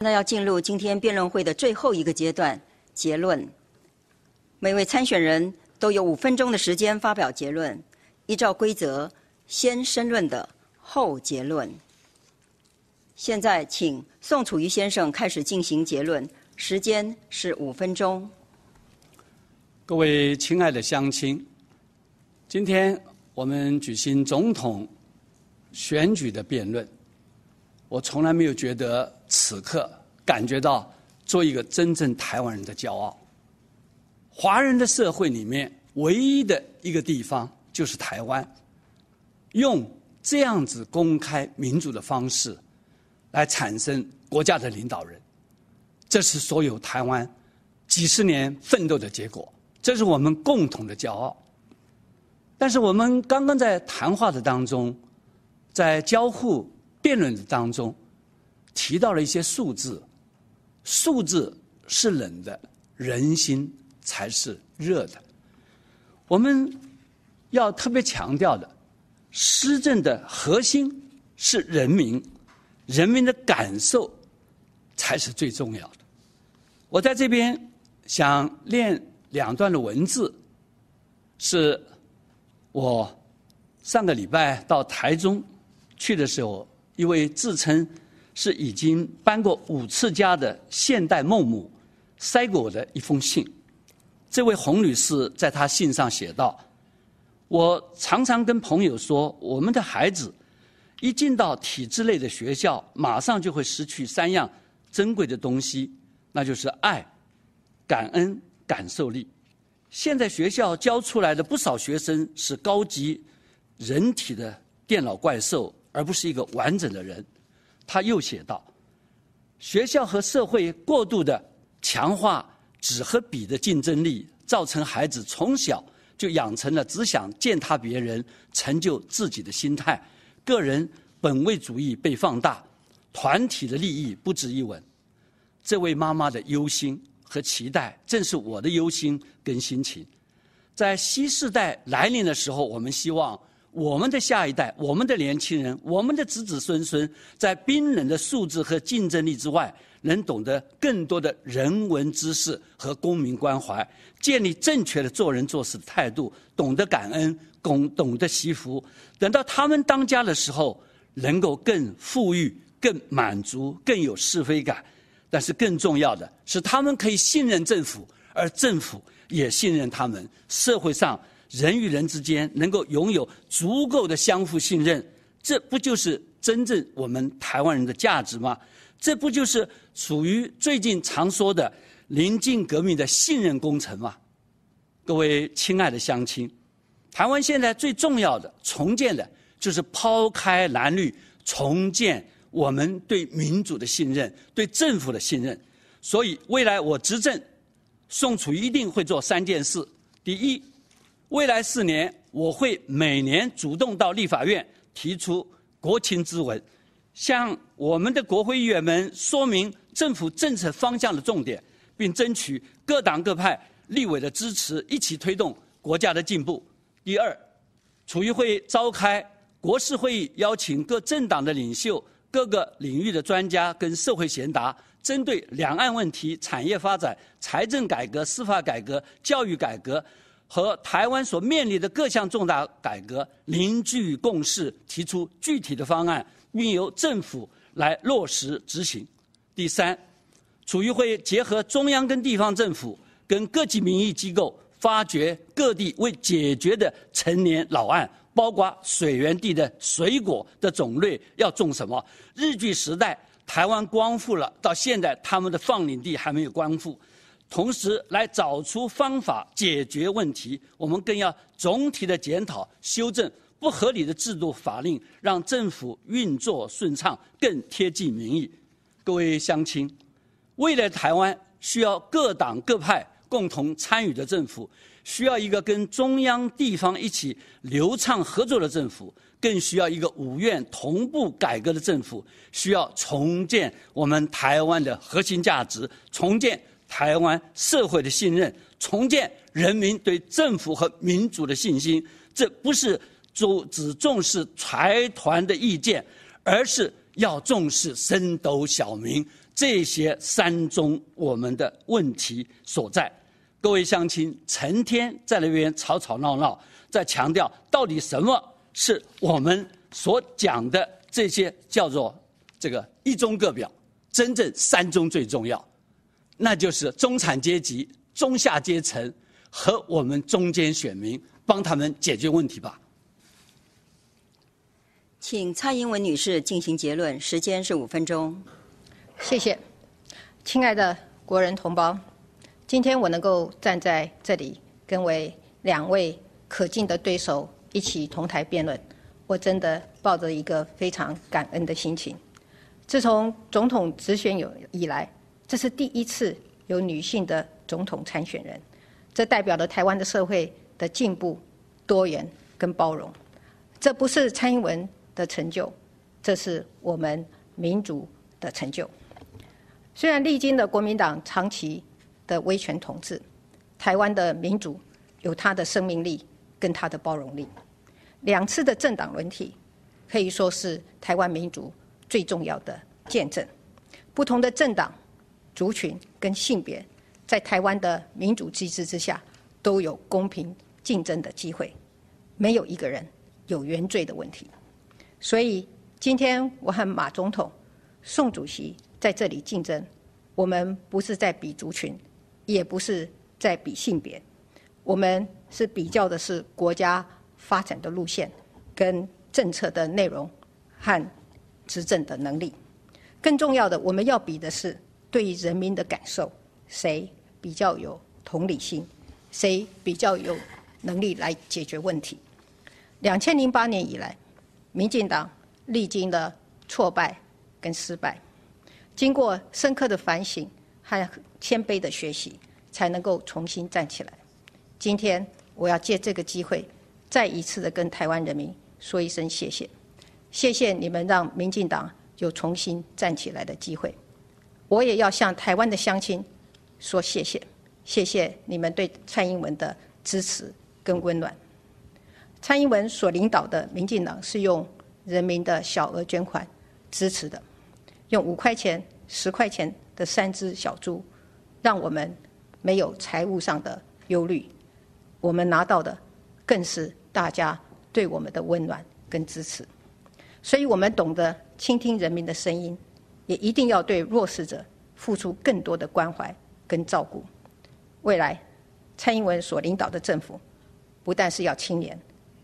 那要进入今天辩论会的最后一个阶段——结论。每位参选人都有五分钟的时间发表结论。依照规则，先申论的后结论。现在，请宋楚瑜先生开始进行结论，时间是五分钟。各位亲爱的乡亲，今天我们举行总统选举的辩论。我从来没有觉得此刻感觉到做一个真正台湾人的骄傲。华人的社会里面，唯一的一个地方就是台湾，用这样子公开民主的方式来产生国家的领导人，这是所有台湾几十年奋斗的结果，这是我们共同的骄傲。但是我们刚刚在谈话的当中，在交互。辩论的当中，提到了一些数字，数字是冷的，人心才是热的。我们要特别强调的，施政的核心是人民，人民的感受才是最重要的。我在这边想念两段的文字，是，我上个礼拜到台中去的时候。一位自称是已经搬过五次家的现代孟母塞给我的一封信。这位洪女士在她信上写道：“我常常跟朋友说，我们的孩子一进到体制内的学校，马上就会失去三样珍贵的东西，那就是爱、感恩、感受力。现在学校教出来的不少学生是高级人体的电脑怪兽。”而不是一个完整的人，他又写道：“学校和社会过度的强化纸和笔的竞争力，造成孩子从小就养成了只想践踏别人、成就自己的心态，个人本位主义被放大，团体的利益不值一文。”这位妈妈的忧心和期待，正是我的忧心跟心情。在新时代来临的时候，我们希望。我们的下一代，我们的年轻人，我们的子子孙孙，在冰冷的素质和竞争力之外，能懂得更多的人文知识和公民关怀，建立正确的做人做事的态度，懂得感恩，懂懂得惜福。等到他们当家的时候，能够更富裕、更满足、更有是非感。但是更重要的是，他们可以信任政府，而政府也信任他们。社会上。人与人之间能够拥有足够的相互信任，这不就是真正我们台湾人的价值吗？这不就是属于最近常说的临近革命的信任工程吗？各位亲爱的乡亲，台湾现在最重要的重建的，就是抛开蓝绿，重建我们对民主的信任，对政府的信任。所以未来我执政，宋楚一定会做三件事：第一。未来四年，我会每年主动到立法院提出国情咨文，向我们的国会议员们说明政府政策方向的重点，并争取各党各派立委的支持，一起推动国家的进步。第二，处于会召开国事会议，邀请各政党的领袖、各个领域的专家跟社会贤达，针对两岸问题、产业发展、财政改革、司法改革、教育改革。和台湾所面临的各项重大改革凝聚共识，提出具体的方案，并由政府来落实执行。第三，处于会结合中央跟地方政府跟各级民意机构，发掘各地未解决的陈年老案，包括水源地的水果的种类要种什么。日据时代台湾光复了，到现在他们的放领地还没有光复。同时，来找出方法解决问题。我们更要总体的检讨、修正不合理的制度法令，让政府运作顺畅，更贴近民意。各位乡亲，未来台湾需要各党各派共同参与的政府，需要一个跟中央、地方一起流畅合作的政府，更需要一个五院同步改革的政府，需要重建我们台湾的核心价值，重建。台湾社会的信任重建，人民对政府和民主的信心，这不是重只重视财团的意见，而是要重视深斗小民这些三中我们的问题所在。各位乡亲，成天在那边吵吵闹闹，在强调到底什么是我们所讲的这些叫做这个一中各表，真正三中最重要。那就是中产阶级、中下阶层和我们中间选民帮他们解决问题吧。请蔡英文女士进行结论，时间是五分钟。谢谢，亲爱的国人同胞，今天我能够站在这里跟为两位可敬的对手一起同台辩论，我真的抱着一个非常感恩的心情。自从总统直选有以来。这是第一次有女性的总统参选人，这代表了台湾的社会的进步、多元跟包容。这不是蔡英文的成就，这是我们民族的成就。虽然历经了国民党长期的威权统治，台湾的民主有它的生命力跟它的包容力。两次的政党轮替，可以说是台湾民主最重要的见证。不同的政党。族群跟性别，在台湾的民主机制之下，都有公平竞争的机会，没有一个人有原罪的问题。所以，今天我和马总统、宋主席在这里竞争，我们不是在比族群，也不是在比性别，我们是比较的是国家发展的路线、跟政策的内容和执政的能力。更重要的，我们要比的是。对于人民的感受，谁比较有同理心，谁比较有能力来解决问题？两千零八年以来，民进党历经了挫败跟失败，经过深刻的反省和谦卑的学习，才能够重新站起来。今天，我要借这个机会，再一次的跟台湾人民说一声谢谢，谢谢你们让民进党有重新站起来的机会。我也要向台湾的乡亲说谢谢，谢谢你们对蔡英文的支持跟温暖。蔡英文所领导的民进党是用人民的小额捐款支持的，用五块钱、十块钱的三只小猪，让我们没有财务上的忧虑。我们拿到的更是大家对我们的温暖跟支持，所以我们懂得倾听人民的声音。也一定要对弱势者付出更多的关怀跟照顾。未来，蔡英文所领导的政府，不但是要清廉，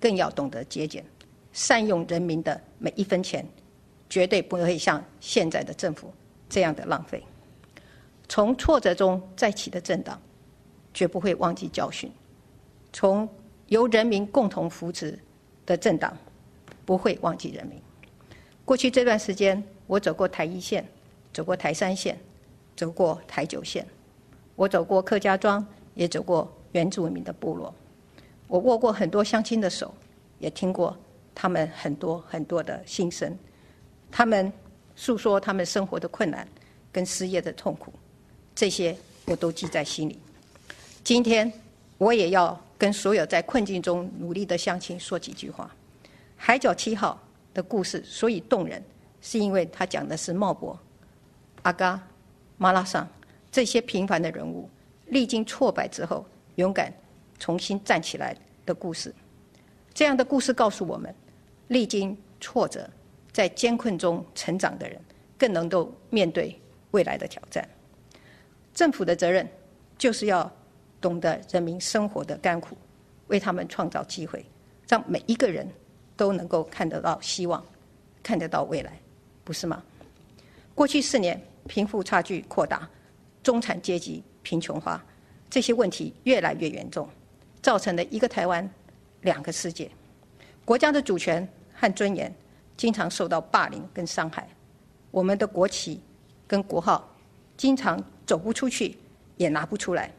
更要懂得节俭，善用人民的每一分钱，绝对不会像现在的政府这样的浪费。从挫折中再起的政党，绝不会忘记教训；从由人民共同扶持的政党，不会忘记人民。过去这段时间。我走过台一线，走过台三线，走过台九线。我走过客家庄，也走过原住民的部落。我握过很多乡亲的手，也听过他们很多很多的心声。他们诉说他们生活的困难跟失业的痛苦，这些我都记在心里。今天，我也要跟所有在困境中努力的乡亲说几句话。海角七号的故事，所以动人。是因为他讲的是茂博、阿嘎、马拉桑这些平凡的人物，历经挫败之后，勇敢重新站起来的故事。这样的故事告诉我们，历经挫折，在艰困中成长的人，更能够面对未来的挑战。政府的责任就是要懂得人民生活的甘苦，为他们创造机会，让每一个人都能够看得到希望，看得到未来。不是吗？过去四年，贫富差距扩大，中产阶级贫穷化，这些问题越来越严重，造成了一个台湾，两个世界，国家的主权和尊严经常受到霸凌跟伤害，我们的国旗跟国号经常走不出去，也拿不出来，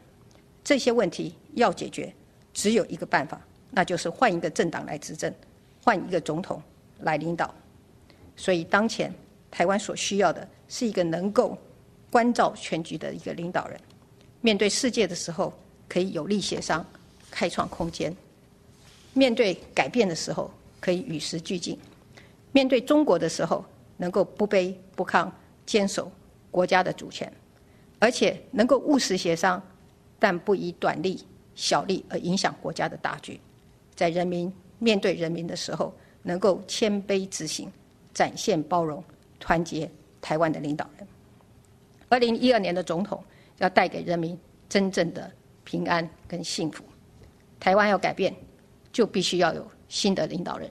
这些问题要解决，只有一个办法，那就是换一个政党来执政，换一个总统来领导。所以，当前台湾所需要的是一个能够关照全局的一个领导人。面对世界的时候，可以有力协商，开创空间；面对改变的时候，可以与时俱进；面对中国的时候，能够不卑不亢，坚守国家的主权，而且能够务实协商，但不以短利、小利而影响国家的大局。在人民面对人民的时候，能够谦卑执行。展现包容、团结，台湾的领导人。二零一二年的总统要带给人民真正的平安跟幸福。台湾要改变，就必须要有新的领导人。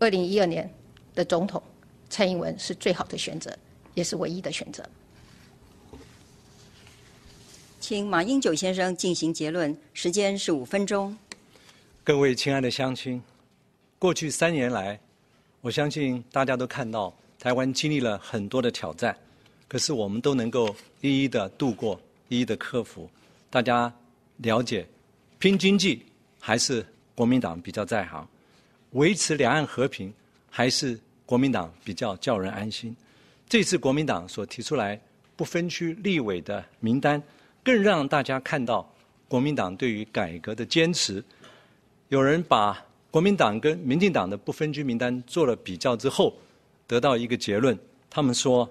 二零一二年的总统蔡英文是最好的选择，也是唯一的选择。请马英九先生进行结论，时间是五分钟。各位亲爱的乡亲，过去三年来。我相信大家都看到，台湾经历了很多的挑战，可是我们都能够一一的度过，一一的克服。大家了解，拼经济还是国民党比较在行，维持两岸和平还是国民党比较叫人安心。这次国民党所提出来不分区立委的名单，更让大家看到国民党对于改革的坚持。有人把。国民党跟民进党的不分居名单做了比较之后，得到一个结论：他们说，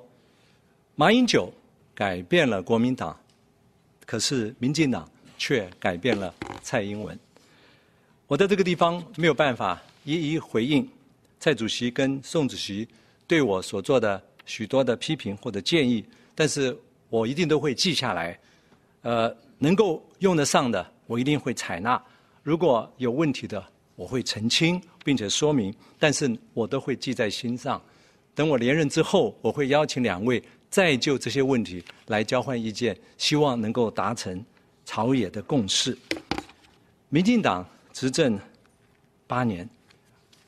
马英九改变了国民党，可是民进党却改变了蔡英文。我在这个地方没有办法一一回应蔡主席跟宋主席对我所做的许多的批评或者建议，但是我一定都会记下来。呃，能够用得上的，我一定会采纳；如果有问题的，我会澄清，并且说明，但是我都会记在心上。等我连任之后，我会邀请两位再就这些问题来交换意见，希望能够达成朝野的共识。民进党执政八年，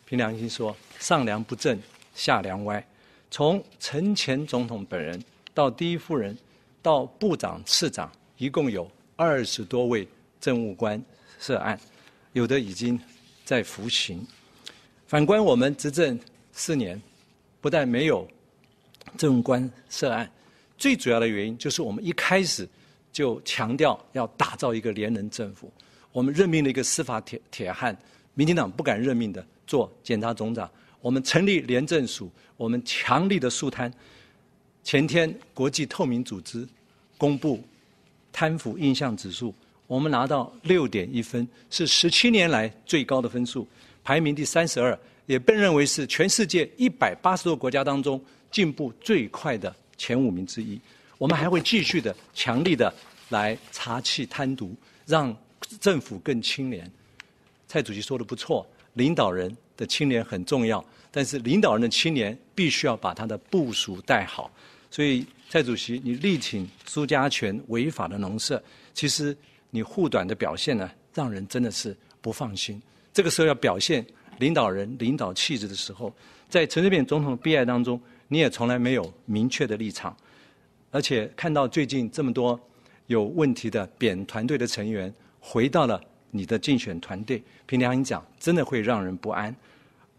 凭良心说，上梁不正下梁歪。从陈前总统本人到第一夫人，到部长、次长，一共有二十多位政务官涉案，有的已经。在服刑。反观我们执政四年，不但没有正官涉案，最主要的原因就是我们一开始就强调要打造一个连能政府。我们任命了一个司法铁铁汉，民进党不敢任命的做检察总长。我们成立廉政署，我们强力的肃贪。前天，国际透明组织公布贪腐印象指数。我们拿到六点一分，是十七年来最高的分数，排名第三十二，也被认为是全世界一百八十多个国家当中进步最快的前五名之一。我们还会继续的强力的来查气贪渎，让政府更清廉。蔡主席说的不错，领导人的清廉很重要，但是领导人的清廉必须要把他的部署带好。所以蔡主席，你力挺苏家全违法的农舍，其实。你护短的表现呢，让人真的是不放心。这个时候要表现领导人领导气质的时候，在陈水扁总统的 BI 当中，你也从来没有明确的立场，而且看到最近这么多有问题的扁团队的成员回到了你的竞选团队，凭良心讲，真的会让人不安。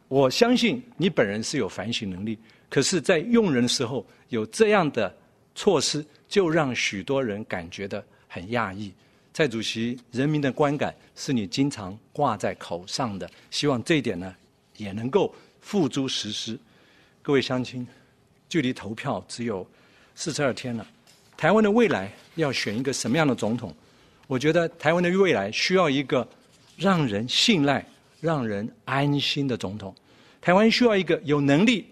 我相信你本人是有反省能力，可是，在用人的时候有这样的措施，就让许多人感觉的很压抑。蔡主席，人民的观感是你经常挂在口上的，希望这一点呢也能够付诸实施。各位乡亲，距离投票只有四十二天了。台湾的未来要选一个什么样的总统？我觉得台湾的未来需要一个让人信赖、让人安心的总统。台湾需要一个有能力、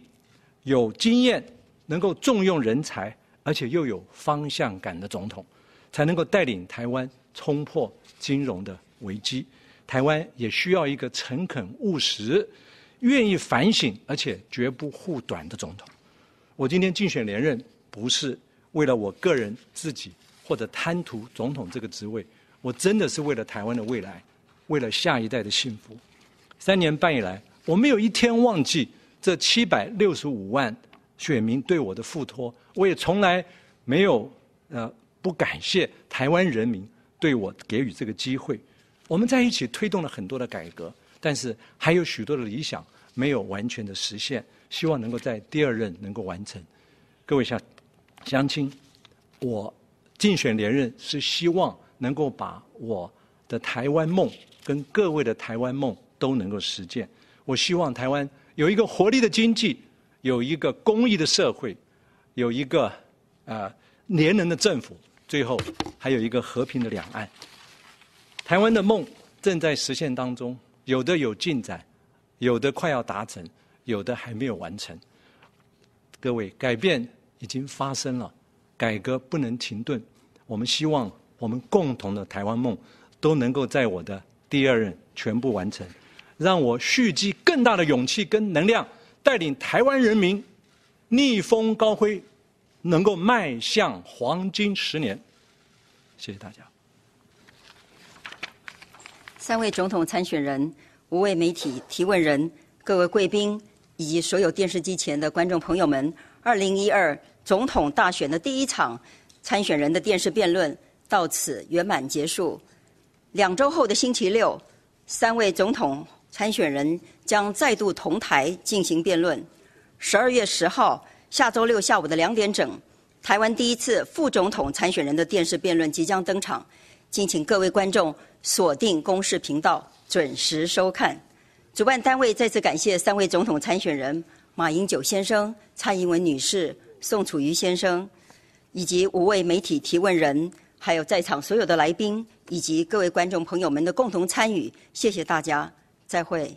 有经验、能够重用人才，而且又有方向感的总统，才能够带领台湾。冲破金融的危机，台湾也需要一个诚恳务实、愿意反省而且绝不护短的总统。我今天竞选连任，不是为了我个人自己或者贪图总统这个职位，我真的是为了台湾的未来，为了下一代的幸福。三年半以来，我没有一天忘记这七百六十五万选民对我的付托，我也从来没有呃不感谢台湾人民。对我给予这个机会，我们在一起推动了很多的改革，但是还有许多的理想没有完全的实现，希望能够在第二任能够完成。各位乡乡亲，我竞选连任是希望能够把我的台湾梦跟各位的台湾梦都能够实现。我希望台湾有一个活力的经济，有一个公益的社会，有一个呃年人的政府。最后，还有一个和平的两岸。台湾的梦正在实现当中，有的有进展，有的快要达成，有的还没有完成。各位，改变已经发生了，改革不能停顿。我们希望我们共同的台湾梦，都能够在我的第二任全部完成，让我蓄积更大的勇气跟能量，带领台湾人民逆风高飞。能够迈向黄金十年，谢谢大家。三位总统参选人、五位媒体提问人、各位贵宾以及所有电视机前的观众朋友们，二零一二总统大选的第一场参选人的电视辩论到此圆满结束。两周后的星期六，三位总统参选人将再度同台进行辩论。十二月十号。下周六下午的两点整，台湾第一次副总统参选人的电视辩论即将登场，敬请各位观众锁定公视频道，准时收看。主办单位再次感谢三位总统参选人马英九先生、蔡英文女士、宋楚瑜先生，以及五位媒体提问人，还有在场所有的来宾以及各位观众朋友们的共同参与，谢谢大家，再会。